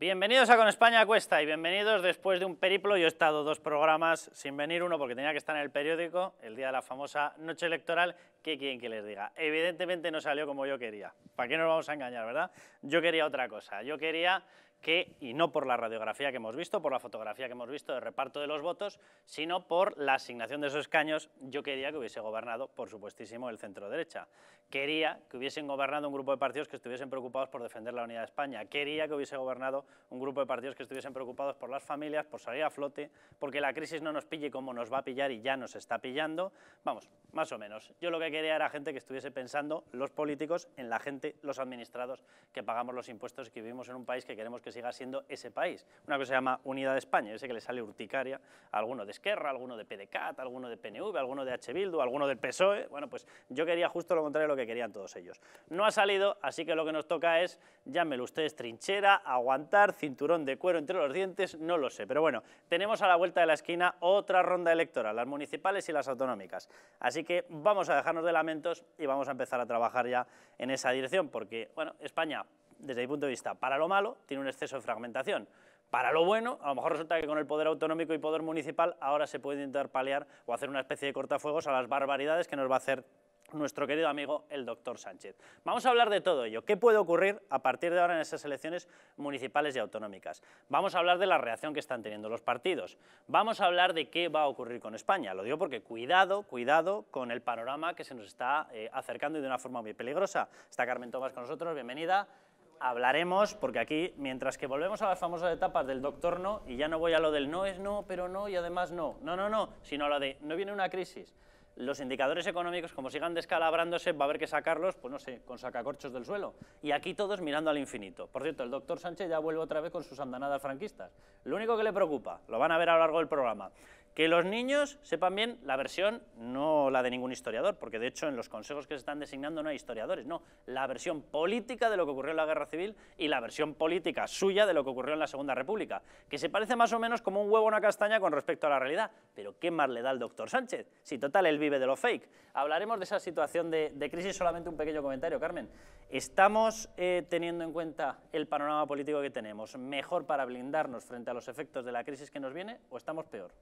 Bienvenidos a Con España Cuesta y bienvenidos después de un periplo. Yo he estado dos programas sin venir, uno porque tenía que estar en el periódico el día de la famosa noche electoral, que quien que les diga. Evidentemente no salió como yo quería. ¿Para qué nos vamos a engañar, verdad? Yo quería otra cosa. Yo quería que, y no por la radiografía que hemos visto, por la fotografía que hemos visto de reparto de los votos, sino por la asignación de esos escaños, yo quería que hubiese gobernado, por supuestísimo, el centro derecha. Quería que hubiesen gobernado un grupo de partidos que estuviesen preocupados por defender la unidad de España. Quería que hubiese gobernado un grupo de partidos que estuviesen preocupados por las familias, por salir a flote, porque la crisis no nos pille como nos va a pillar y ya nos está pillando. Vamos, más o menos. Yo lo que quería era gente que estuviese pensando, los políticos, en la gente, los administrados, que pagamos los impuestos y que vivimos en un país que queremos que siga siendo ese país. Una cosa se llama Unidad de España, ese que le sale urticaria a alguno de Esquerra, alguno de PDCAT, alguno de PNV, alguno de H. Bildu, alguno del PSOE. Bueno, pues yo quería justo lo contrario de lo que querían todos ellos. No ha salido, así que lo que nos toca es, llámelo ustedes trinchera, aguantar, cinturón de cuero entre los dientes, no lo sé. Pero bueno, tenemos a la vuelta de la esquina otra ronda electoral, las municipales y las autonómicas. Así Así que vamos a dejarnos de lamentos y vamos a empezar a trabajar ya en esa dirección, porque bueno, España, desde mi punto de vista, para lo malo, tiene un exceso de fragmentación. Para lo bueno, a lo mejor resulta que con el poder autonómico y poder municipal ahora se puede intentar paliar o hacer una especie de cortafuegos a las barbaridades que nos va a hacer nuestro querido amigo el doctor Sánchez. Vamos a hablar de todo ello, qué puede ocurrir a partir de ahora en esas elecciones municipales y autonómicas. Vamos a hablar de la reacción que están teniendo los partidos. Vamos a hablar de qué va a ocurrir con España. Lo digo porque cuidado, cuidado con el panorama que se nos está eh, acercando y de una forma muy peligrosa. Está Carmen Tomás con nosotros, bienvenida. Hablaremos, porque aquí, mientras que volvemos a las famosas etapas del doctor no, y ya no voy a lo del no es no, pero no y además no, no, no, no, sino a lo de no viene una crisis los indicadores económicos, como sigan descalabrándose, va a haber que sacarlos, pues no sé, con sacacorchos del suelo. Y aquí todos mirando al infinito. Por cierto, el doctor Sánchez ya vuelve otra vez con sus andanadas franquistas. Lo único que le preocupa, lo van a ver a lo largo del programa, que los niños sepan bien la versión, no la de ningún historiador, porque de hecho en los consejos que se están designando no hay historiadores, no, la versión política de lo que ocurrió en la Guerra Civil y la versión política suya de lo que ocurrió en la Segunda República, que se parece más o menos como un huevo a una castaña con respecto a la realidad, pero ¿qué más le da al doctor Sánchez? Si total él vive de lo fake. Hablaremos de esa situación de, crisis, solamente un pequeño comentario, Carmen. ¿Estamos eh, teniendo en cuenta el panorama político que tenemos mejor para blindarnos frente a los efectos de la crisis que nos viene o estamos peor?